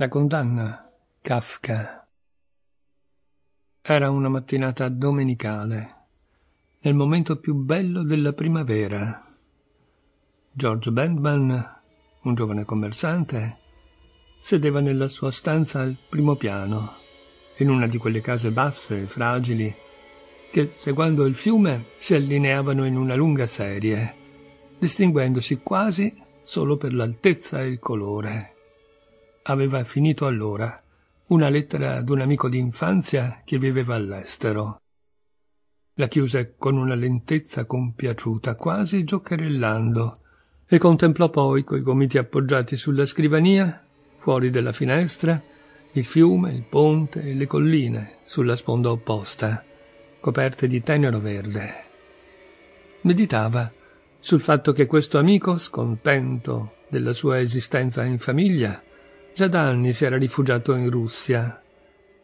La condanna Kafka. Era una mattinata domenicale, nel momento più bello della primavera. George Bentman, un giovane commerciante, sedeva nella sua stanza al primo piano, in una di quelle case basse e fragili che, seguendo il fiume, si allineavano in una lunga serie, distinguendosi quasi solo per l'altezza e il colore aveva finito allora una lettera ad un amico d'infanzia che viveva all'estero. La chiuse con una lentezza compiaciuta, quasi giocherellando, e contemplò poi, coi gomiti appoggiati sulla scrivania, fuori della finestra, il fiume, il ponte e le colline sulla sponda opposta, coperte di tenero verde. Meditava sul fatto che questo amico, scontento della sua esistenza in famiglia, Già da anni si era rifugiato in Russia.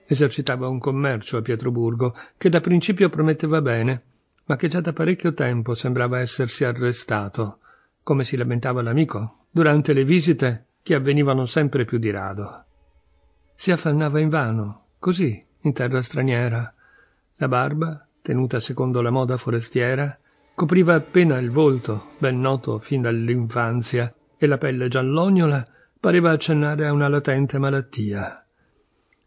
Esercitava un commercio a Pietroburgo che da principio prometteva bene, ma che già da parecchio tempo sembrava essersi arrestato, come si lamentava l'amico, durante le visite che avvenivano sempre più di rado. Si affannava invano, così, in terra straniera. La barba, tenuta secondo la moda forestiera, copriva appena il volto, ben noto fin dall'infanzia, e la pelle giallognola pareva accennare a una latente malattia.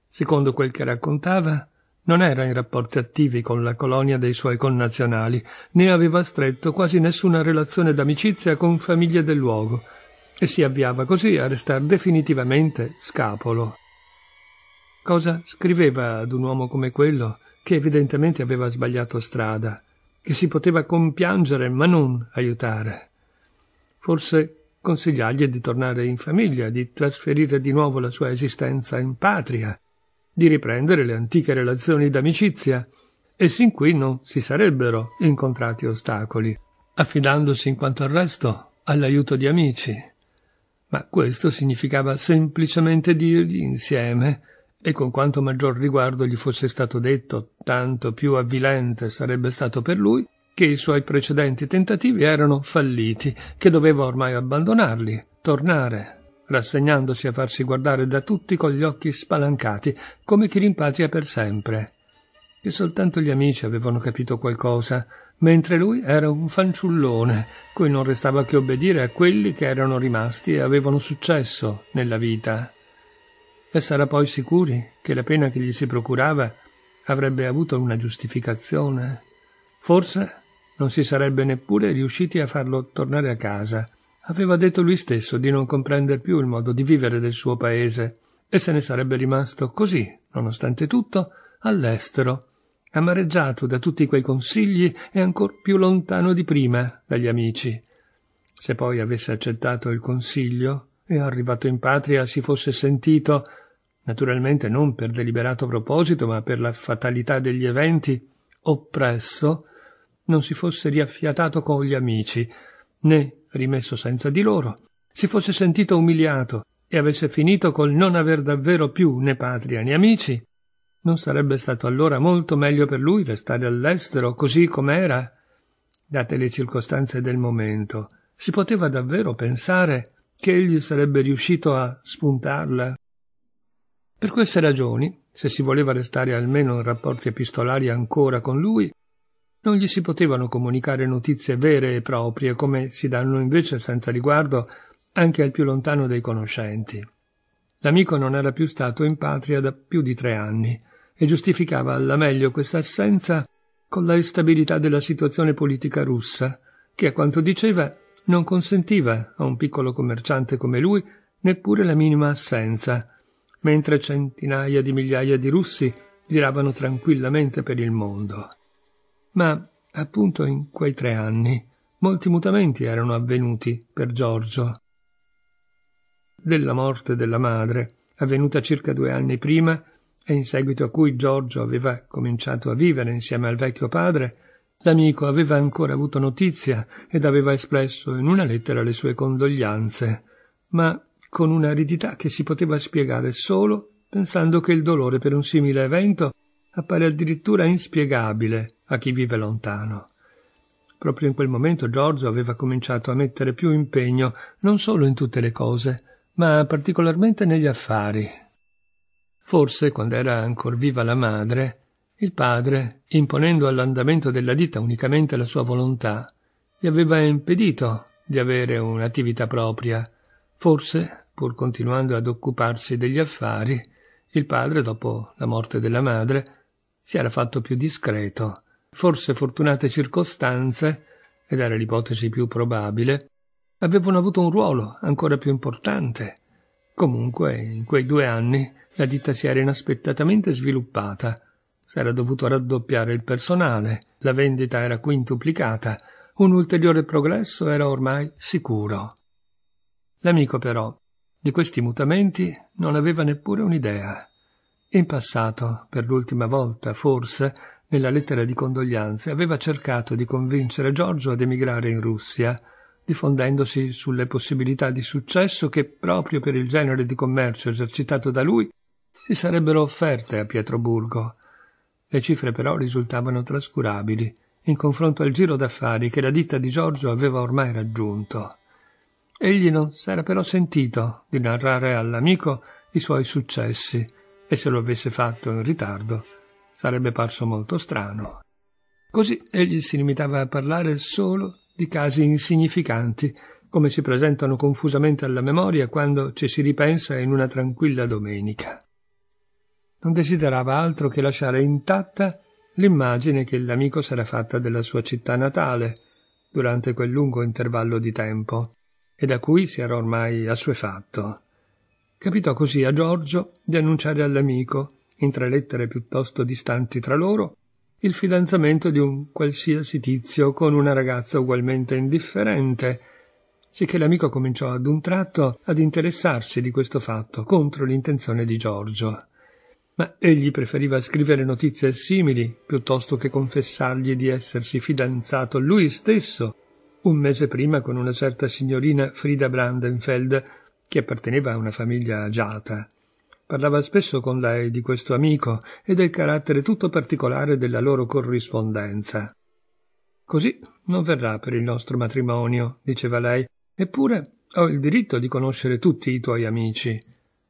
Secondo quel che raccontava, non era in rapporti attivi con la colonia dei suoi connazionali, né aveva stretto quasi nessuna relazione d'amicizia con famiglie del luogo, e si avviava così a restare definitivamente scapolo. Cosa scriveva ad un uomo come quello, che evidentemente aveva sbagliato strada, che si poteva compiangere ma non aiutare? Forse consigliargli di tornare in famiglia, di trasferire di nuovo la sua esistenza in patria, di riprendere le antiche relazioni d'amicizia, e sin qui non si sarebbero incontrati ostacoli, affidandosi in quanto al resto all'aiuto di amici. Ma questo significava semplicemente dirgli insieme, e con quanto maggior riguardo gli fosse stato detto, tanto più avvilente sarebbe stato per lui, che i suoi precedenti tentativi erano falliti, che doveva ormai abbandonarli, tornare, rassegnandosi a farsi guardare da tutti con gli occhi spalancati, come chi rimpatria per sempre. Che soltanto gli amici avevano capito qualcosa, mentre lui era un fanciullone, cui non restava che obbedire a quelli che erano rimasti e avevano successo nella vita. E sarà poi sicuri che la pena che gli si procurava avrebbe avuto una giustificazione? Forse non si sarebbe neppure riusciti a farlo tornare a casa. Aveva detto lui stesso di non comprender più il modo di vivere del suo paese e se ne sarebbe rimasto così, nonostante tutto, all'estero, amareggiato da tutti quei consigli e ancor più lontano di prima dagli amici. Se poi avesse accettato il consiglio e arrivato in patria si fosse sentito, naturalmente non per deliberato proposito, ma per la fatalità degli eventi, oppresso non si fosse riaffiatato con gli amici, né, rimesso senza di loro, si fosse sentito umiliato e avesse finito col non aver davvero più né patria né amici, non sarebbe stato allora molto meglio per lui restare all'estero così com'era? Date le circostanze del momento, si poteva davvero pensare che egli sarebbe riuscito a spuntarla? Per queste ragioni, se si voleva restare almeno in rapporti epistolari ancora con lui, non gli si potevano comunicare notizie vere e proprie, come si danno invece senza riguardo anche al più lontano dei conoscenti. L'amico non era più stato in patria da più di tre anni e giustificava alla meglio questa assenza con la instabilità della situazione politica russa, che a quanto diceva non consentiva a un piccolo commerciante come lui neppure la minima assenza, mentre centinaia di migliaia di russi giravano tranquillamente per il mondo ma appunto in quei tre anni molti mutamenti erano avvenuti per Giorgio. Della morte della madre, avvenuta circa due anni prima, e in seguito a cui Giorgio aveva cominciato a vivere insieme al vecchio padre, l'amico aveva ancora avuto notizia ed aveva espresso in una lettera le sue condoglianze, ma con un'aridità che si poteva spiegare solo pensando che il dolore per un simile evento appare addirittura inspiegabile a chi vive lontano. Proprio in quel momento Giorgio aveva cominciato a mettere più impegno non solo in tutte le cose, ma particolarmente negli affari. Forse, quando era ancor viva la madre, il padre, imponendo all'andamento della ditta unicamente la sua volontà, gli aveva impedito di avere un'attività propria. Forse, pur continuando ad occuparsi degli affari, il padre, dopo la morte della madre, si era fatto più discreto forse fortunate circostanze, ed era l'ipotesi più probabile, avevano avuto un ruolo ancora più importante. Comunque, in quei due anni la ditta si era inaspettatamente sviluppata. S'era dovuto raddoppiare il personale, la vendita era quintuplicata, un ulteriore progresso era ormai sicuro. L'amico però di questi mutamenti non aveva neppure un'idea. In passato, per l'ultima volta forse, nella lettera di condoglianze, aveva cercato di convincere Giorgio ad emigrare in Russia, diffondendosi sulle possibilità di successo che, proprio per il genere di commercio esercitato da lui, si sarebbero offerte a Pietroburgo. Le cifre però risultavano trascurabili in confronto al giro d'affari che la ditta di Giorgio aveva ormai raggiunto. Egli non s'era però sentito di narrare all'amico i suoi successi, e se lo avesse fatto in ritardo sarebbe parso molto strano. Così egli si limitava a parlare solo di casi insignificanti, come si presentano confusamente alla memoria quando ci si ripensa in una tranquilla domenica. Non desiderava altro che lasciare intatta l'immagine che l'amico s'era fatta della sua città natale durante quel lungo intervallo di tempo e da cui si era ormai assuefatto. Capitò così a Giorgio di annunciare all'amico in tre lettere piuttosto distanti tra loro, il fidanzamento di un qualsiasi tizio con una ragazza ugualmente indifferente, sicché l'amico cominciò ad un tratto ad interessarsi di questo fatto contro l'intenzione di Giorgio. Ma egli preferiva scrivere notizie simili piuttosto che confessargli di essersi fidanzato lui stesso un mese prima con una certa signorina Frida Brandenfeld, che apparteneva a una famiglia agiata. Parlava spesso con lei di questo amico e del carattere tutto particolare della loro corrispondenza. Così non verrà per il nostro matrimonio, diceva lei, eppure ho il diritto di conoscere tutti i tuoi amici.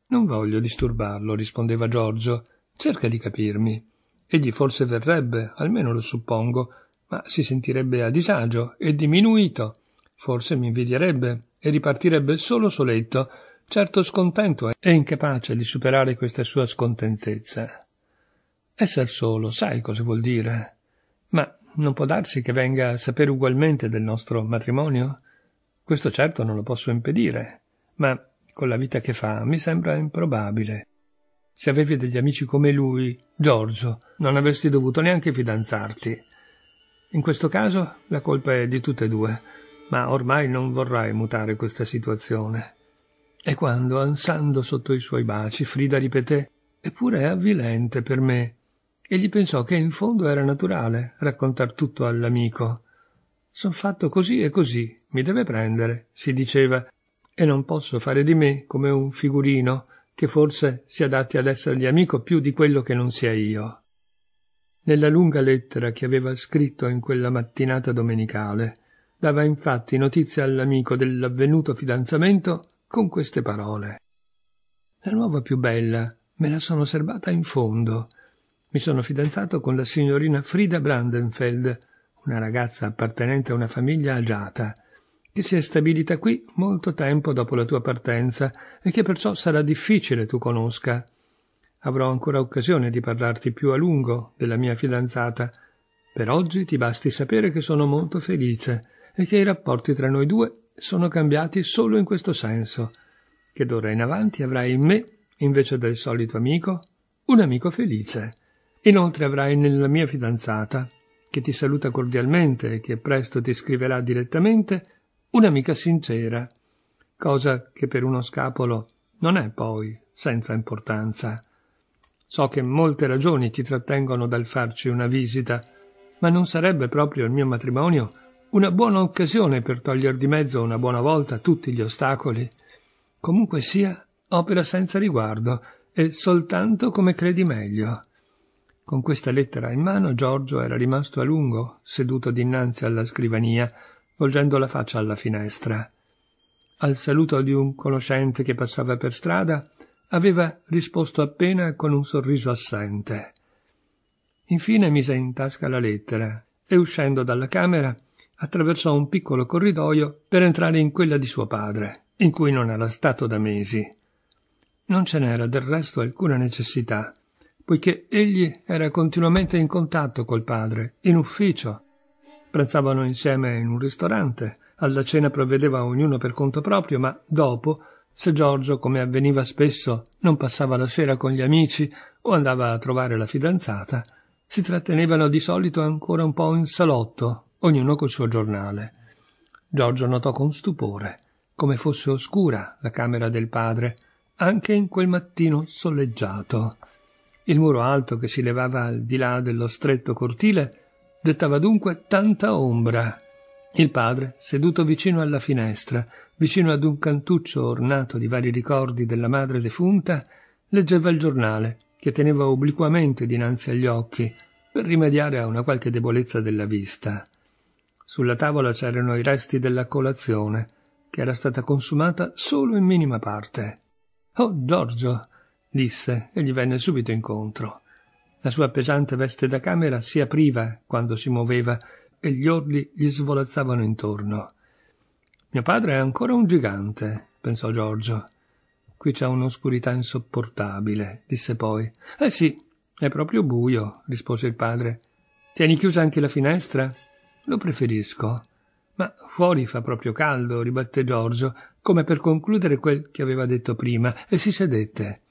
Non voglio disturbarlo, rispondeva Giorgio. Cerca di capirmi. Egli forse verrebbe, almeno lo suppongo, ma si sentirebbe a disagio e diminuito. Forse mi invidierebbe e ripartirebbe solo soletto certo scontento e incapace di superare questa sua scontentezza. Esser solo, sai cosa vuol dire? Ma non può darsi che venga a sapere ugualmente del nostro matrimonio? Questo certo non lo posso impedire, ma con la vita che fa mi sembra improbabile. Se avevi degli amici come lui, Giorgio, non avresti dovuto neanche fidanzarti. In questo caso la colpa è di tutte e due, ma ormai non vorrai mutare questa situazione. E quando, ansando sotto i suoi baci, Frida ripeté Eppure è avvilente per me. Egli pensò che in fondo era naturale raccontar tutto all'amico. Son fatto così e così, mi deve prendere, si diceva, e non posso fare di me come un figurino che forse si adatti ad essergli amico più di quello che non sia io. Nella lunga lettera che aveva scritto in quella mattinata domenicale, dava infatti notizia all'amico dell'avvenuto fidanzamento con queste parole. La nuova più bella me la sono serbata in fondo. Mi sono fidanzato con la signorina Frida Brandenfeld, una ragazza appartenente a una famiglia agiata, che si è stabilita qui molto tempo dopo la tua partenza e che perciò sarà difficile tu conosca. Avrò ancora occasione di parlarti più a lungo della mia fidanzata. Per oggi ti basti sapere che sono molto felice e che i rapporti tra noi due sono cambiati solo in questo senso, che d'ora in avanti avrai in me, invece del solito amico, un amico felice. Inoltre avrai nella mia fidanzata, che ti saluta cordialmente e che presto ti scriverà direttamente, un'amica sincera, cosa che per uno scapolo non è poi senza importanza. So che molte ragioni ti trattengono dal farci una visita, ma non sarebbe proprio il mio matrimonio una buona occasione per togliere di mezzo una buona volta tutti gli ostacoli. Comunque sia, opera senza riguardo e soltanto come credi meglio. Con questa lettera in mano Giorgio era rimasto a lungo, seduto dinanzi alla scrivania, volgendo la faccia alla finestra. Al saluto di un conoscente che passava per strada, aveva risposto appena con un sorriso assente. Infine mise in tasca la lettera e uscendo dalla camera attraversò un piccolo corridoio per entrare in quella di suo padre, in cui non era stato da mesi. Non ce n'era del resto alcuna necessità, poiché egli era continuamente in contatto col padre, in ufficio. Pranzavano insieme in un ristorante, alla cena provvedeva ognuno per conto proprio, ma dopo, se Giorgio, come avveniva spesso, non passava la sera con gli amici o andava a trovare la fidanzata, si trattenevano di solito ancora un po' in salotto, ognuno col suo giornale. Giorgio notò con stupore come fosse oscura la camera del padre, anche in quel mattino soleggiato. Il muro alto che si levava al di là dello stretto cortile gettava dunque tanta ombra. Il padre, seduto vicino alla finestra, vicino ad un cantuccio ornato di vari ricordi della madre defunta, leggeva il giornale che teneva obliquamente dinanzi agli occhi per rimediare a una qualche debolezza della vista. Sulla tavola c'erano i resti della colazione, che era stata consumata solo in minima parte. Oh, Giorgio! disse e gli venne subito incontro. La sua pesante veste da camera si apriva quando si muoveva e gli orli gli svolazzavano intorno. Mio padre è ancora un gigante, pensò Giorgio. Qui c'è un'oscurità insopportabile, disse poi. Eh sì, è proprio buio, rispose il padre. Tieni chiusa anche la finestra? Lo preferisco. Ma fuori fa proprio caldo, ribatté Giorgio, come per concludere quel che aveva detto prima, e si sedette.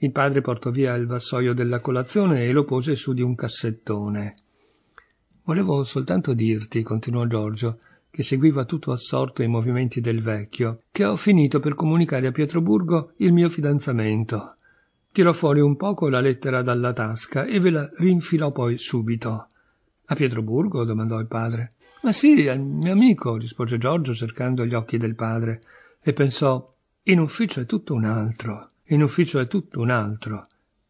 Il padre portò via il vassoio della colazione e lo pose su di un cassettone. Volevo soltanto dirti, continuò Giorgio, che seguiva tutto assorto i movimenti del vecchio, che ho finito per comunicare a Pietroburgo il mio fidanzamento. Tirò fuori un poco la lettera dalla tasca e ve la rinfilò poi subito. A Pietroburgo? domandò il padre. Ma sì, al mio amico, rispose Giorgio cercando gli occhi del padre, e pensò in ufficio è tutto un altro, in ufficio è tutto un altro.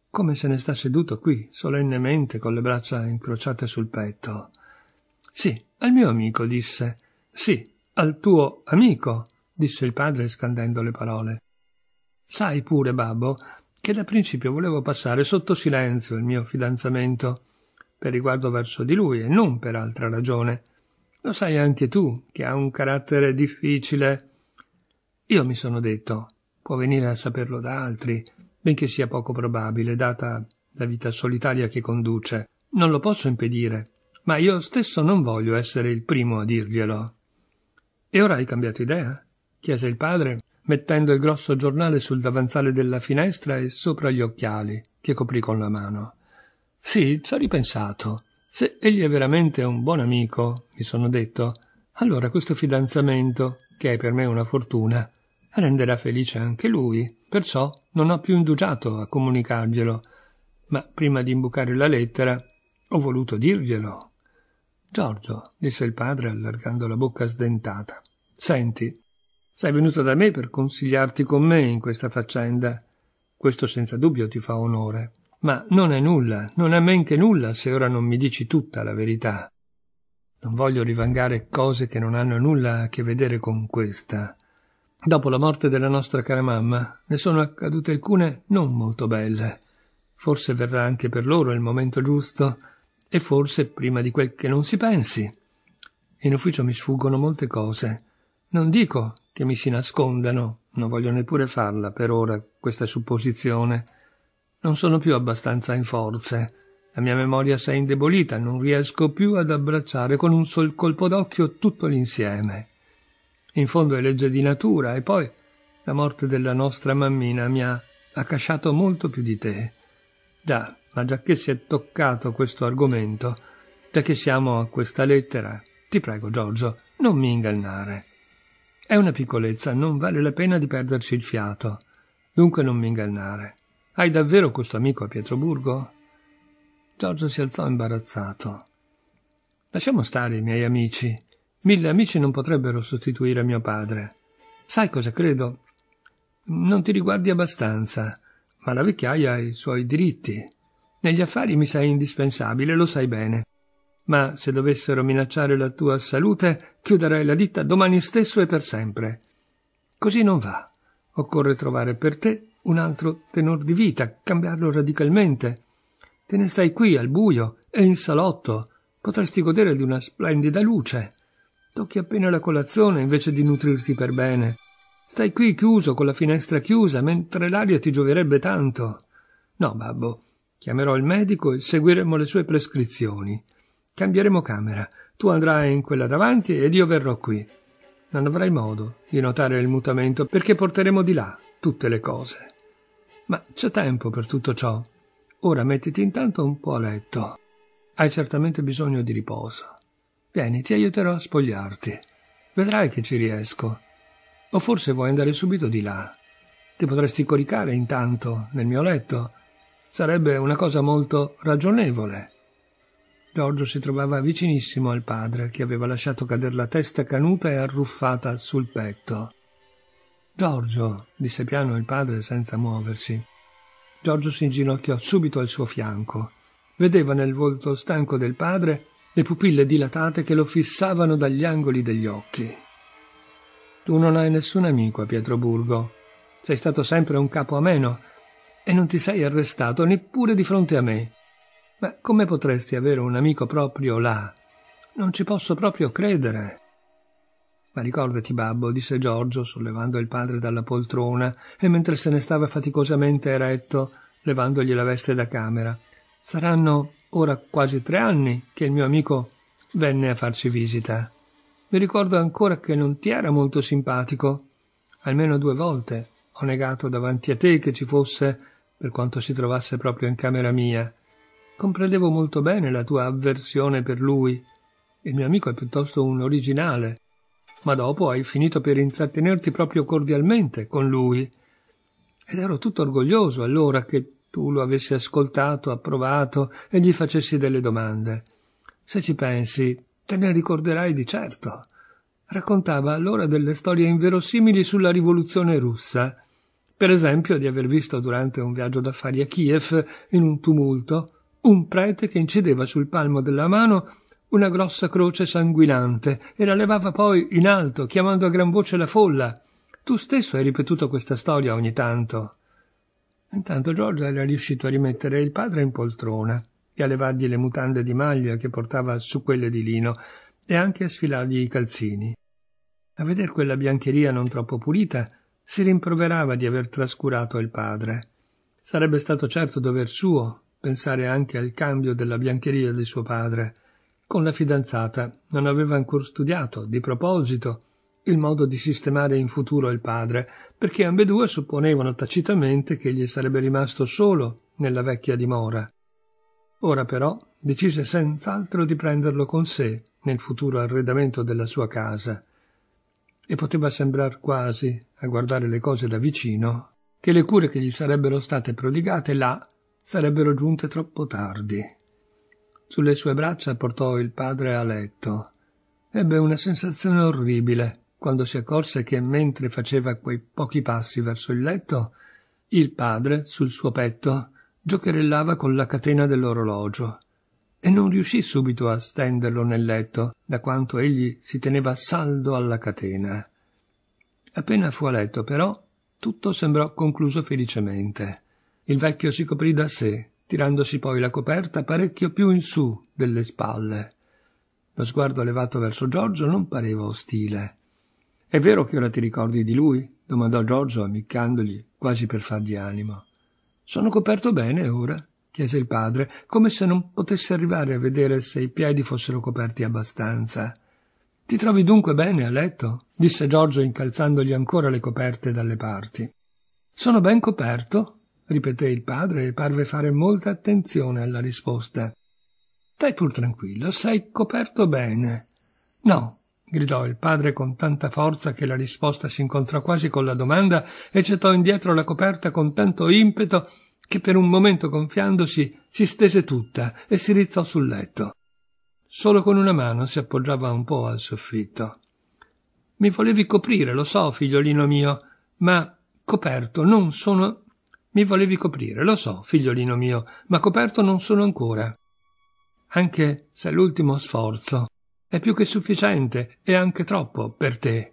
Come se ne sta seduto qui, solennemente, con le braccia incrociate sul petto. Sì, al mio amico, disse. Sì, al tuo amico, disse il padre scandendo le parole. Sai pure, babbo, che da principio volevo passare sotto silenzio il mio fidanzamento per riguardo verso di lui e non per altra ragione. Lo sai anche tu, che ha un carattere difficile. Io mi sono detto, può venire a saperlo da altri, benché sia poco probabile, data la vita solitaria che conduce. Non lo posso impedire, ma io stesso non voglio essere il primo a dirglielo. E ora hai cambiato idea? chiese il padre, mettendo il grosso giornale sul davanzale della finestra e sopra gli occhiali, che coprì con la mano. Sì, ci ho ripensato. Se egli è veramente un buon amico, mi sono detto, allora questo fidanzamento, che è per me una fortuna, renderà felice anche lui. Perciò non ho più indugiato a comunicarglielo, ma prima di imbucare la lettera ho voluto dirglielo. Giorgio, disse il padre allargando la bocca sdentata, senti, sei venuto da me per consigliarti con me in questa faccenda. Questo senza dubbio ti fa onore. Ma non è nulla, non è men che nulla se ora non mi dici tutta la verità. Non voglio rivangare cose che non hanno nulla a che vedere con questa. Dopo la morte della nostra cara mamma ne sono accadute alcune non molto belle. Forse verrà anche per loro il momento giusto, e forse prima di quel che non si pensi. In ufficio mi sfuggono molte cose. Non dico che mi si nascondano, non voglio neppure farla per ora questa supposizione non sono più abbastanza in forze. La mia memoria si è indebolita, non riesco più ad abbracciare con un sol colpo d'occhio tutto l'insieme. In fondo è legge di natura e poi la morte della nostra mammina mi ha accasciato molto più di te. Già, ma già che si è toccato questo argomento, già che siamo a questa lettera, ti prego Giorgio, non mi ingannare. È una piccolezza, non vale la pena di perderci il fiato. Dunque non mi ingannare. Hai davvero questo amico a Pietroburgo? Giorgio si alzò imbarazzato. Lasciamo stare i miei amici. Mille amici non potrebbero sostituire mio padre. Sai cosa credo? Non ti riguardi abbastanza, ma la vecchiaia ha i suoi diritti. Negli affari mi sei indispensabile, lo sai bene. Ma se dovessero minacciare la tua salute, chiuderei la ditta domani stesso e per sempre. Così non va. Occorre trovare per te un altro tenor di vita, cambiarlo radicalmente. Te ne stai qui al buio e in salotto. Potresti godere di una splendida luce. Tocchi appena la colazione invece di nutrirti per bene. Stai qui chiuso con la finestra chiusa mentre l'aria ti gioverebbe tanto. No, babbo, chiamerò il medico e seguiremo le sue prescrizioni. Cambieremo camera. Tu andrai in quella davanti ed io verrò qui. Non avrai modo di notare il mutamento perché porteremo di là tutte le cose. Ma c'è tempo per tutto ciò. Ora mettiti intanto un po' a letto. Hai certamente bisogno di riposo. Vieni, ti aiuterò a spogliarti. Vedrai che ci riesco. O forse vuoi andare subito di là. Ti potresti coricare intanto nel mio letto. Sarebbe una cosa molto ragionevole. Giorgio si trovava vicinissimo al padre, che aveva lasciato cadere la testa canuta e arruffata sul petto. Giorgio, disse piano il padre senza muoversi. Giorgio si inginocchiò subito al suo fianco. Vedeva nel volto stanco del padre le pupille dilatate che lo fissavano dagli angoli degli occhi. Tu non hai nessun amico a Pietroburgo. Sei stato sempre un capo ameno e non ti sei arrestato neppure di fronte a me. Ma come potresti avere un amico proprio là? Non ci posso proprio credere. Ma ricordati, babbo, disse Giorgio, sollevando il padre dalla poltrona, e mentre se ne stava faticosamente eretto, levandogli la veste da camera. Saranno ora quasi tre anni che il mio amico venne a farci visita. Mi ricordo ancora che non ti era molto simpatico. Almeno due volte ho negato davanti a te che ci fosse, per quanto si trovasse proprio in camera mia. Comprendevo molto bene la tua avversione per lui. Il mio amico è piuttosto un originale ma dopo hai finito per intrattenerti proprio cordialmente con lui. Ed ero tutto orgoglioso allora che tu lo avessi ascoltato, approvato e gli facessi delle domande. Se ci pensi, te ne ricorderai di certo. Raccontava allora delle storie inverosimili sulla rivoluzione russa. Per esempio, di aver visto durante un viaggio d'affari a Kiev, in un tumulto, un prete che incideva sul palmo della mano una grossa croce sanguinante e la levava poi in alto, chiamando a gran voce la folla. Tu stesso hai ripetuto questa storia ogni tanto. Intanto Giorgio era riuscito a rimettere il padre in poltrona e a levargli le mutande di maglia che portava su quelle di lino e anche a sfilargli i calzini. A veder quella biancheria non troppo pulita, si rimproverava di aver trascurato il padre. Sarebbe stato certo dover suo pensare anche al cambio della biancheria di suo padre. Con la fidanzata non aveva ancora studiato, di proposito, il modo di sistemare in futuro il padre, perché ambedue supponevano tacitamente che gli sarebbe rimasto solo nella vecchia dimora. Ora però decise senz'altro di prenderlo con sé nel futuro arredamento della sua casa. E poteva sembrar quasi, a guardare le cose da vicino, che le cure che gli sarebbero state prodigate là sarebbero giunte troppo tardi. Sulle sue braccia portò il padre a letto. Ebbe una sensazione orribile quando si accorse che mentre faceva quei pochi passi verso il letto, il padre, sul suo petto, giocherellava con la catena dell'orologio e non riuscì subito a stenderlo nel letto da quanto egli si teneva saldo alla catena. Appena fu a letto, però, tutto sembrò concluso felicemente. Il vecchio si coprì da sé, tirandosi poi la coperta parecchio più in su delle spalle. Lo sguardo levato verso Giorgio non pareva ostile. È vero che ora ti ricordi di lui? domandò Giorgio, ammiccandogli, quasi per fargli animo. Sono coperto bene ora? chiese il padre, come se non potesse arrivare a vedere se i piedi fossero coperti abbastanza. Ti trovi dunque bene a letto? disse Giorgio incalzandogli ancora le coperte dalle parti. Sono ben coperto? ripeté il padre e parve fare molta attenzione alla risposta. Stai pur tranquillo, sei coperto bene. No, gridò il padre con tanta forza che la risposta si incontrò quasi con la domanda e gettò indietro la coperta con tanto impeto che per un momento gonfiandosi si stese tutta e si rizzò sul letto. Solo con una mano si appoggiava un po' al soffitto. Mi volevi coprire, lo so, figliolino mio, ma coperto non sono mi volevi coprire, lo so, figliolino mio, ma coperto non sono ancora. Anche se l'ultimo sforzo è più che sufficiente e anche troppo per te.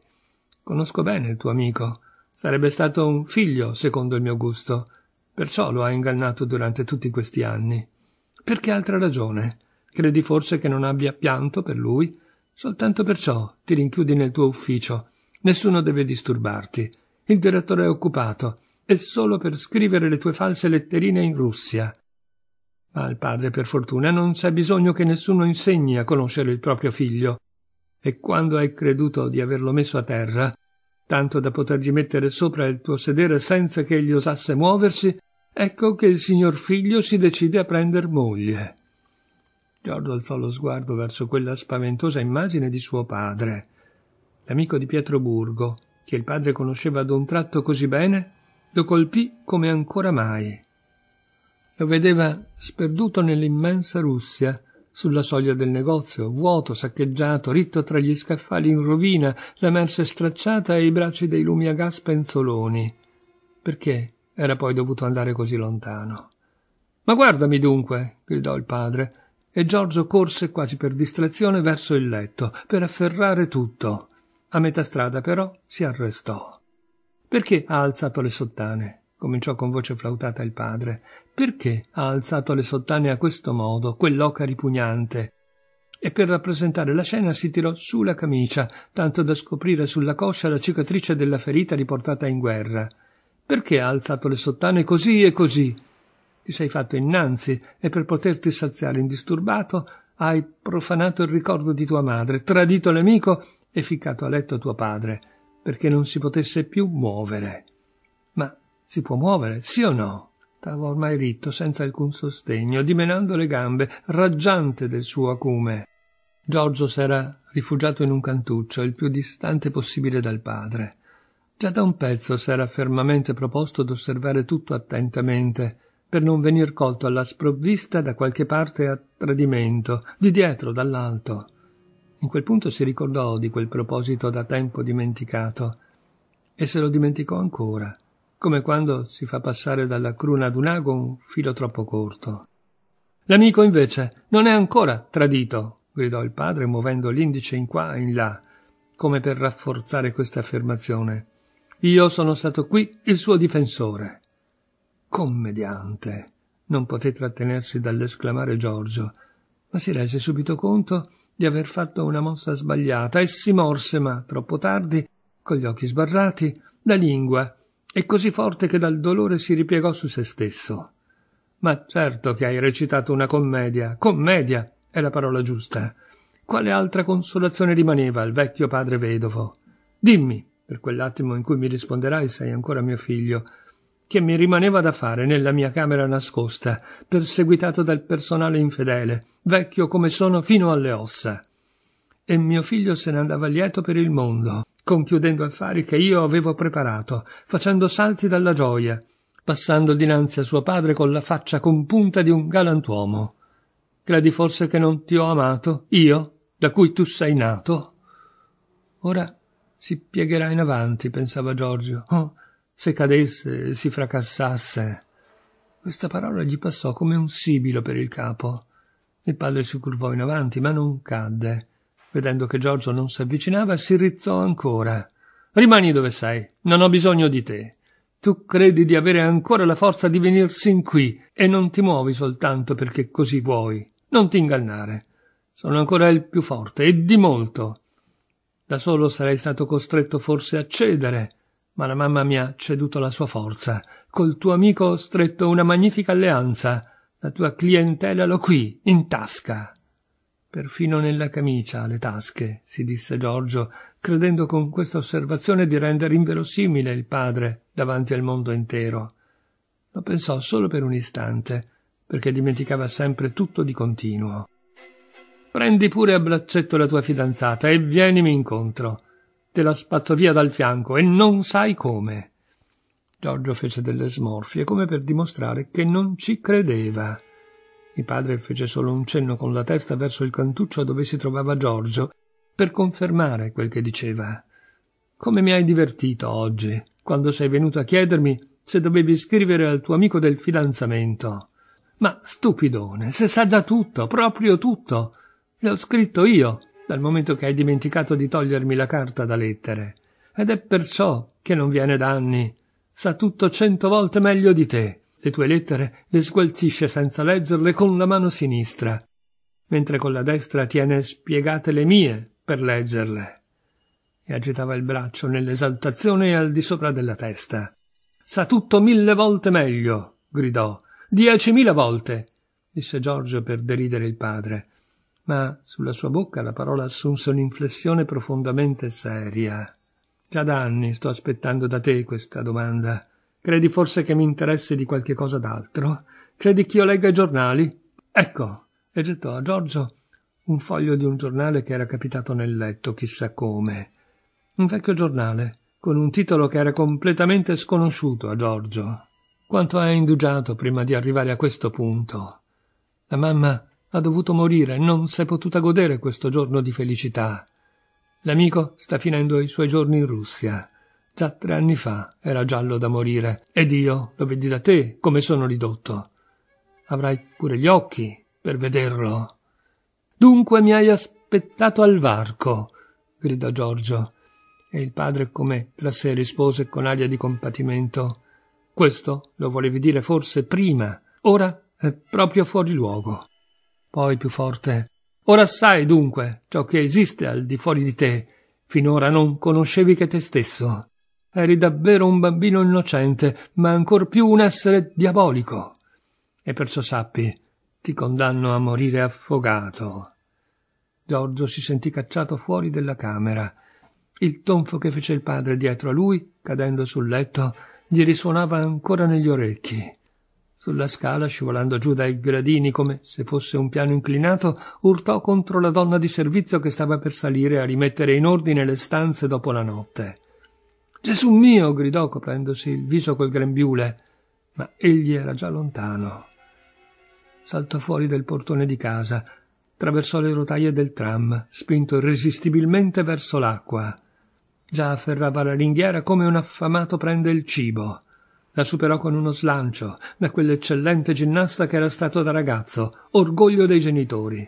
Conosco bene il tuo amico. Sarebbe stato un figlio, secondo il mio gusto. Perciò lo hai ingannato durante tutti questi anni. Perché altra ragione? Credi forse che non abbia pianto per lui? Soltanto perciò ti rinchiudi nel tuo ufficio. Nessuno deve disturbarti. Il direttore è occupato e solo per scrivere le tue false letterine in Russia. Ma al padre, per fortuna, non c'è bisogno che nessuno insegni a conoscere il proprio figlio. E quando hai creduto di averlo messo a terra, tanto da potergli mettere sopra il tuo sedere senza che egli osasse muoversi, ecco che il signor figlio si decide a prender moglie. Giorgio alzò lo sguardo verso quella spaventosa immagine di suo padre. L'amico di Pietroburgo, che il padre conosceva ad un tratto così bene, lo colpì come ancora mai. Lo vedeva sperduto nell'immensa Russia, sulla soglia del negozio, vuoto, saccheggiato, ritto tra gli scaffali in rovina, la merce stracciata e i bracci dei lumi a gas penzoloni. Perché era poi dovuto andare così lontano? Ma guardami dunque, gridò il padre, e Giorgio corse quasi per distrazione verso il letto, per afferrare tutto. A metà strada però si arrestò. Perché ha alzato le sottane? cominciò con voce flautata il padre. Perché ha alzato le sottane a questo modo, quell'oca ripugnante? E per rappresentare la scena si tirò su la camicia, tanto da scoprire sulla coscia la cicatrice della ferita riportata in guerra. Perché ha alzato le sottane così e così? Ti sei fatto innanzi e per poterti saziare indisturbato hai profanato il ricordo di tua madre, tradito l'amico e ficcato a letto tuo padre perché non si potesse più muovere. Ma si può muovere, sì o no? Stava ormai ritto, senza alcun sostegno, dimenando le gambe, raggiante del suo acume. Giorgio s'era rifugiato in un cantuccio, il più distante possibile dal padre. Già da un pezzo s'era fermamente proposto d'osservare tutto attentamente, per non venir colto alla sprovvista da qualche parte a tradimento, di dietro, dall'alto. In quel punto si ricordò di quel proposito da tempo dimenticato e se lo dimenticò ancora, come quando si fa passare dalla cruna ad un ago un filo troppo corto. L'amico invece non è ancora tradito, gridò il padre muovendo l'indice in qua e in là, come per rafforzare questa affermazione. Io sono stato qui il suo difensore. Commediante. Non poté trattenersi dall'esclamare Giorgio, ma si rese subito conto di aver fatto una mossa sbagliata e si morse, ma troppo tardi, con gli occhi sbarrati, la lingua, e così forte che dal dolore si ripiegò su se stesso. Ma certo che hai recitato una commedia. Commedia è la parola giusta. Quale altra consolazione rimaneva al vecchio padre vedovo? Dimmi, per quell'attimo in cui mi risponderai sei ancora mio figlio, che mi rimaneva da fare nella mia camera nascosta, perseguitato dal personale infedele, vecchio come sono fino alle ossa. E mio figlio se ne andava lieto per il mondo, conchiudendo affari che io avevo preparato, facendo salti dalla gioia, passando dinanzi a suo padre con la faccia compunta di un galantuomo. Credi forse che non ti ho amato, io, da cui tu sei nato? Ora si piegherà in avanti, pensava Giorgio. Oh, se cadesse, si fracassasse. Questa parola gli passò come un sibilo per il capo. Il padre si curvò in avanti, ma non cadde. Vedendo che Giorgio non si avvicinava, si rizzò ancora. Rimani dove sei, non ho bisogno di te. Tu credi di avere ancora la forza di venir sin qui e non ti muovi soltanto perché così vuoi. Non ti ingannare. Sono ancora il più forte e di molto. Da solo sarei stato costretto forse a cedere, ma la mamma mi ha ceduto la sua forza. Col tuo amico ho stretto una magnifica alleanza la tua clientela l'ho qui, in tasca. Perfino nella camicia ha le tasche, si disse Giorgio, credendo con questa osservazione di rendere inverosimile il padre davanti al mondo intero. Lo pensò solo per un istante, perché dimenticava sempre tutto di continuo. Prendi pure a braccetto la tua fidanzata e vienimi incontro. Te la spazzo via dal fianco e non sai come. Giorgio fece delle smorfie come per dimostrare che non ci credeva. Il padre fece solo un cenno con la testa verso il cantuccio dove si trovava Giorgio per confermare quel che diceva. Come mi hai divertito oggi, quando sei venuto a chiedermi se dovevi scrivere al tuo amico del fidanzamento. Ma stupidone, se sa già tutto, proprio tutto. L'ho scritto io, dal momento che hai dimenticato di togliermi la carta da lettere. Ed è perciò che non viene da anni sa tutto cento volte meglio di te. Le tue lettere le sgualzisce senza leggerle con la mano sinistra, mentre con la destra tiene spiegate le mie per leggerle. E agitava il braccio nell'esaltazione al di sopra della testa. Sa tutto mille volte meglio, gridò. Diecimila volte, disse Giorgio per deridere il padre. Ma sulla sua bocca la parola assunse un'inflessione profondamente seria. Già da anni sto aspettando da te questa domanda. Credi forse che mi interessi di qualche cosa d'altro? Credi che io legga i giornali? Ecco, e gettò a Giorgio un foglio di un giornale che era capitato nel letto, chissà come. Un vecchio giornale, con un titolo che era completamente sconosciuto a Giorgio. Quanto hai indugiato prima di arrivare a questo punto? La mamma ha dovuto morire, non si è potuta godere questo giorno di felicità. L'amico sta finendo i suoi giorni in Russia. Già tre anni fa era giallo da morire, ed io lo vedi da te come sono ridotto. Avrai pure gli occhi per vederlo. Dunque mi hai aspettato al varco, gridò Giorgio, e il padre come tra sé rispose con aria di compatimento. Questo lo volevi dire forse prima, ora è proprio fuori luogo. Poi più forte. Ora sai dunque ciò che esiste al di fuori di te. Finora non conoscevi che te stesso. Eri davvero un bambino innocente, ma ancor più un essere diabolico. E perciò sappi, ti condanno a morire affogato. Giorgio si sentì cacciato fuori della camera. Il tonfo che fece il padre dietro a lui, cadendo sul letto, gli risuonava ancora negli orecchi. Sulla scala, scivolando giù dai gradini come se fosse un piano inclinato, urtò contro la donna di servizio che stava per salire a rimettere in ordine le stanze dopo la notte. Gesù mio! gridò coprendosi il viso col grembiule, ma egli era già lontano. Saltò fuori del portone di casa, traversò le rotaie del tram, spinto irresistibilmente verso l'acqua. Già afferrava la ringhiera come un affamato prende il cibo. La superò con uno slancio da quell'eccellente ginnasta che era stato da ragazzo, orgoglio dei genitori.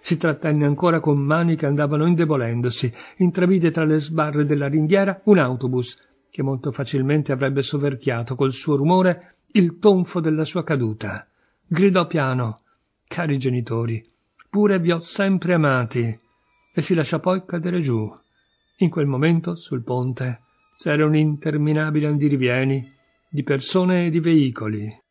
Si trattenne ancora con mani che andavano indebolendosi, intravide tra le sbarre della ringhiera un autobus, che molto facilmente avrebbe soverchiato col suo rumore il tonfo della sua caduta. Gridò piano Cari genitori, pure vi ho sempre amati. E si lasciò poi cadere giù. In quel momento, sul ponte, c'era un interminabile andirivieni di persone e di veicoli,